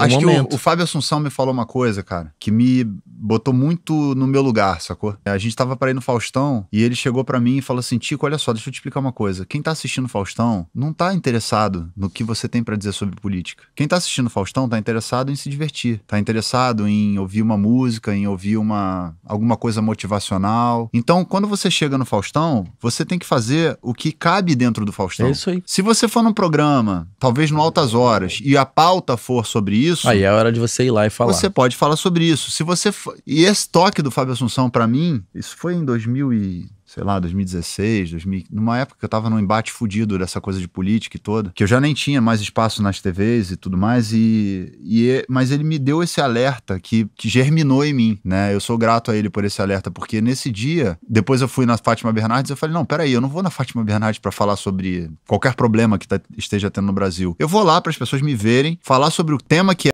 É acho momento. que o, o, Fábio Assunção me falou uma coisa, cara, que me botou muito no meu lugar, sacou? A gente tava para ir no Faustão e ele chegou para mim e falou assim: Tico, olha só, deixa eu te explicar uma coisa. Quem tá assistindo Faustão não tá interessado no que você tem para dizer sobre política. Quem tá assistindo Faustão tá interessado em se divertir, tá interessado em ouvir uma música, em ouvir uma alguma coisa motivacional. Então, quando você chega no Faustão, você tem que fazer o que cabe dentro do Faustão. É isso aí. Se você for num programa, talvez no altas horas, e a pauta for sobre isso, isso. Aí é a hora de você ir lá e falar. Você pode falar sobre isso. Se você for... E esse toque do Fábio Assunção, para mim, isso foi em 2000 e sei lá, 2016, 2000, numa época que eu tava num embate fudido dessa coisa de política e toda, que eu já nem tinha mais espaço nas TVs e tudo mais, e, e é, mas ele me deu esse alerta que, que germinou em mim, né? Eu sou grato a ele por esse alerta, porque nesse dia, depois eu fui na Fátima Bernardes, eu falei, não, peraí, eu não vou na Fátima Bernardes para falar sobre qualquer problema que tá, esteja tendo no Brasil. Eu vou lá para as pessoas me verem, falar sobre o tema que é